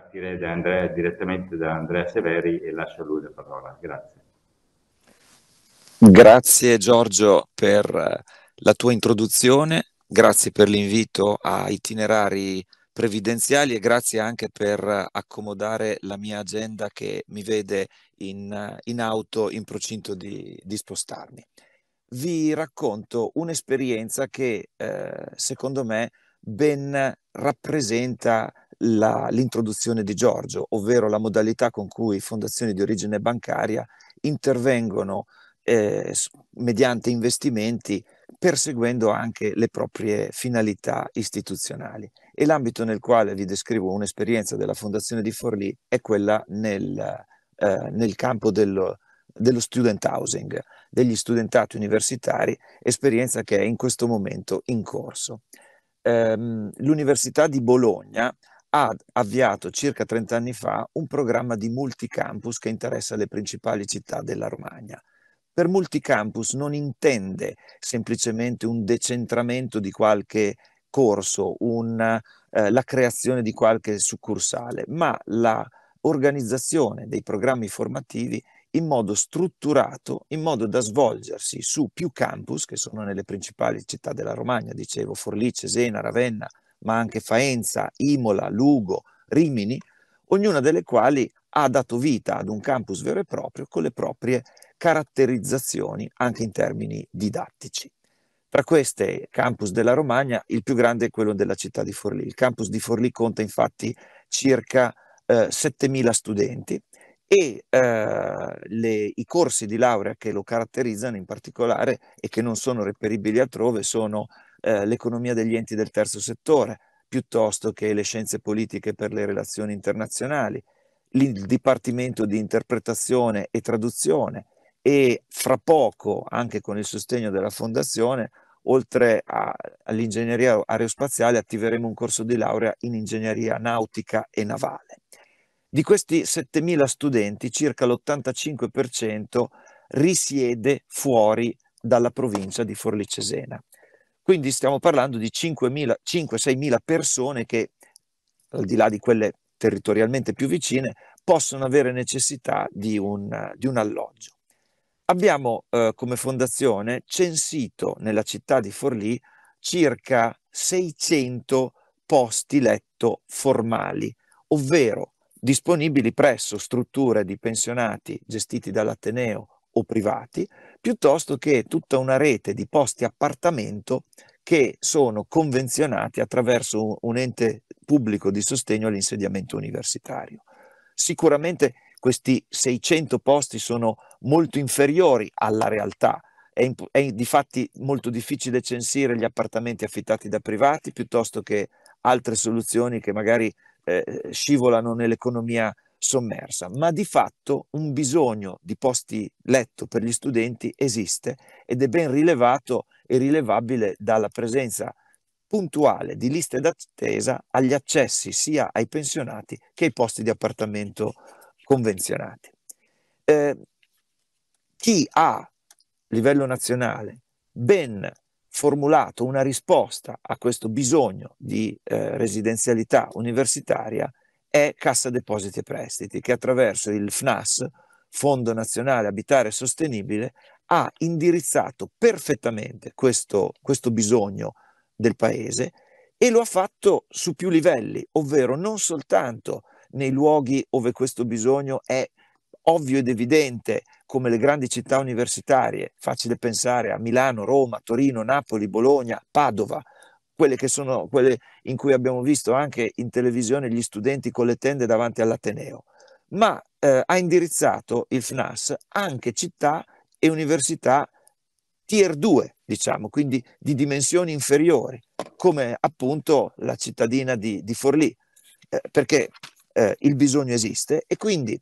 partire da Andrea, direttamente da Andrea Severi e lascio a lui la parola. Grazie. Grazie Giorgio per eh, la tua introduzione, grazie per l'invito a itinerari previdenziali e grazie anche per eh, accomodare la mia agenda che mi vede in, eh, in auto in procinto di, di, spostarmi. Vi racconto un'esperienza che eh, secondo me ben rappresenta la, l'introduzione di Giorgio, ovvero la modalità con cui fondazioni di origine bancaria intervengono eh, mediante investimenti perseguendo anche le proprie finalità istituzionali. E l'ambito nel quale vi descrivo un'esperienza della Fondazione di Forlì è quella nel, eh, nel campo dello, dello student housing, degli studentati universitari, esperienza che è in questo momento in corso. Ehm, L'Università di Bologna ha avviato circa 30 anni fa un programma di multicampus che interessa le principali città della Romagna. Per multicampus non intende semplicemente un decentramento di qualche corso, un, eh, la creazione di qualche succursale, ma l'organizzazione dei programmi formativi in modo strutturato, in modo da svolgersi su più campus che sono nelle principali città della Romagna, dicevo Forlì, Cesena, Ravenna, ma anche Faenza, Imola, Lugo, Rimini, ognuna delle quali ha dato vita ad un campus vero e proprio con le proprie caratterizzazioni anche in termini didattici. Tra queste campus della Romagna, il più grande è quello della città di Forlì. Il campus di Forlì conta infatti circa eh, 7.000 studenti e eh, le, i corsi di laurea che lo caratterizzano in particolare e che non sono reperibili altrove sono eh, l'economia degli enti del terzo settore, piuttosto che le scienze politiche per le relazioni internazionali, il Dipartimento di Interpretazione e Traduzione e fra poco, anche con il sostegno della Fondazione, oltre a, all'ingegneria aerospaziale attiveremo un corso di laurea in ingegneria nautica e navale. Di questi 7.000 studenti, circa l'85% risiede fuori dalla provincia di Forlì Cesena. Quindi stiamo parlando di 5-6.000 persone che, al di là di quelle territorialmente più vicine, possono avere necessità di un, di un alloggio. Abbiamo eh, come fondazione censito nella città di Forlì circa 600 posti letto formali, ovvero disponibili presso strutture di pensionati gestiti dall'Ateneo o privati, piuttosto che tutta una rete di posti appartamento che sono convenzionati attraverso un ente pubblico di sostegno all'insediamento universitario. Sicuramente questi 600 posti sono molto inferiori alla realtà, è, imp- è difatti molto difficile censire gli appartamenti affittati da privati piuttosto che altre soluzioni che magari eh, scivolano nell'economia sommersa, ma di fatto un bisogno di posti letto per gli studenti esiste ed è ben rilevato e rilevabile dalla presenza puntuale di liste d'attesa agli accessi sia ai pensionati che ai posti di appartamento convenzionati. Eh, chi ha a livello nazionale ben formulato una risposta a questo bisogno di eh, residenzialità universitaria è Cassa Depositi e Prestiti, che attraverso il FNAS, Fondo Nazionale Abitare Sostenibile, ha indirizzato perfettamente questo, questo bisogno del Paese e lo ha fatto su più livelli, ovvero non soltanto nei luoghi dove questo bisogno è ovvio ed evidente, come le grandi città universitarie, facile pensare a Milano, Roma, Torino, Napoli, Bologna, Padova, quelle, che sono, quelle in cui abbiamo visto anche in televisione gli studenti con le tende davanti all'Ateneo, ma eh, ha indirizzato il FNAS anche città e università tier 2, diciamo, quindi di dimensioni inferiori, come appunto la cittadina di, di Forlì, eh, perché eh, il bisogno esiste e quindi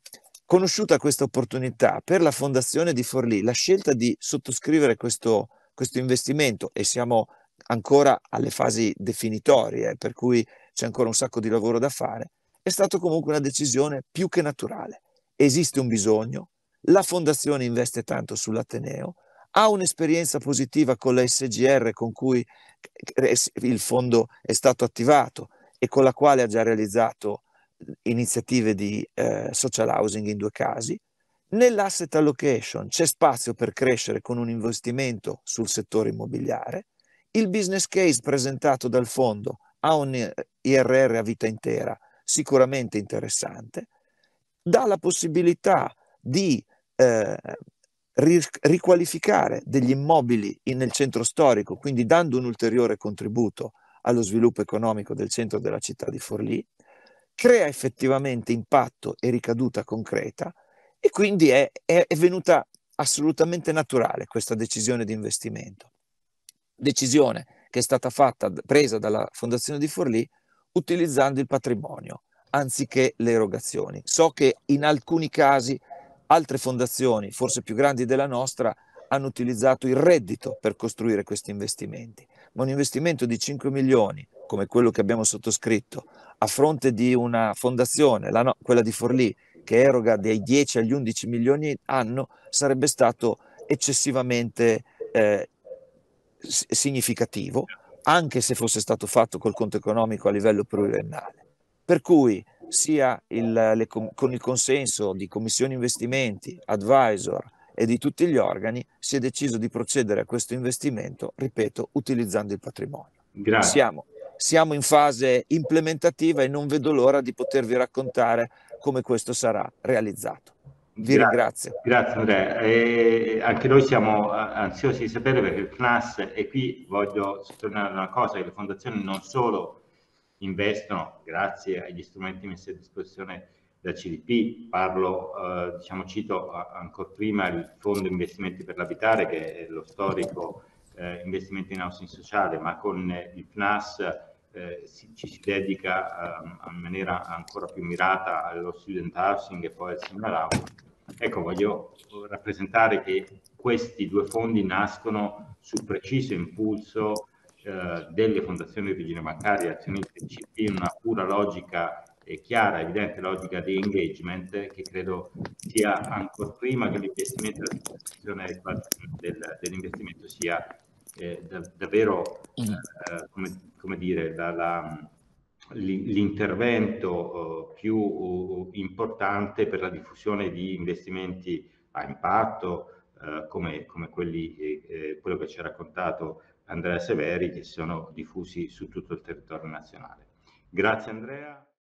conosciuta questa opportunità per la Fondazione di Forlì, la scelta di sottoscrivere questo, questo investimento e siamo ancora alle fasi definitorie, per cui c'è ancora un sacco di lavoro da fare, è stata comunque una decisione più che naturale. Esiste un bisogno, la fondazione investe tanto sull'Ateneo, ha un'esperienza positiva con la SGR con cui eh, il fondo è stato attivato e con la quale ha già realizzato iniziative di eh, social housing in due casi. Nell'asset allocation c'è spazio per crescere con un investimento sul settore immobiliare il business case presentato dal fondo ha un IRR a vita intera sicuramente interessante, dà la possibilità di eh, riqualificare degli immobili nel centro storico, quindi dando un ulteriore contributo allo sviluppo economico del centro della città di Forlì, crea effettivamente impatto e ricaduta concreta e quindi è, è, è venuta assolutamente naturale questa decisione di investimento decisione che è stata fatta, presa dalla Fondazione di Forlì utilizzando il patrimonio anziché le erogazioni. So che in alcuni casi altre fondazioni, forse più grandi della nostra, hanno utilizzato il reddito per costruire questi investimenti, ma un investimento di 5 milioni, come quello che abbiamo sottoscritto, a fronte di una fondazione, no, quella di Forlì, che eroga dai 10 agli 11 milioni all'anno, sarebbe stato eccessivamente eh, significativo, anche se fosse stato fatto col conto economico a livello pluriennale. Per cui sia il, le, con il consenso di commissioni investimenti, advisor e di tutti gli organi si è deciso di procedere a questo investimento, ripeto, utilizzando il patrimonio. Grazie. Siamo, siamo in fase implementativa e non vedo l'ora di potervi raccontare come questo sarà realizzato. Vi grazie, ringrazio. Grazie Andrea. E anche noi siamo eh, ansiosi di sapere perché il CNAS, e qui voglio sottolineare una cosa, che le fondazioni non solo investono grazie agli strumenti messi a disposizione da CDP, parlo, eh, diciamo, cito ancora prima il Fondo Investimenti per l'Abitare, che è lo storico eh, investimento in housing sociale, ma con il CNAS eh, si, ci si dedica um, ehm, in maniera ancora più mirata allo student housing e poi al senior housing. Ecco, voglio rappresentare che questi due fondi nascono su preciso impulso eh, delle fondazioni di origine bancaria e di CP in una pura logica e chiara, evidente logica di engagement che credo sia ancora prima che l'investimento dell'investimento sia eh, davvero, mm. eh, come, come, dire, l'intervento eh, più uh, importante per la diffusione di investimenti a impatto, eh, come, come quelli, eh, eh, quello che ci ha raccontato Andrea Severi, che sono diffusi su tutto il territorio nazionale. Grazie Andrea.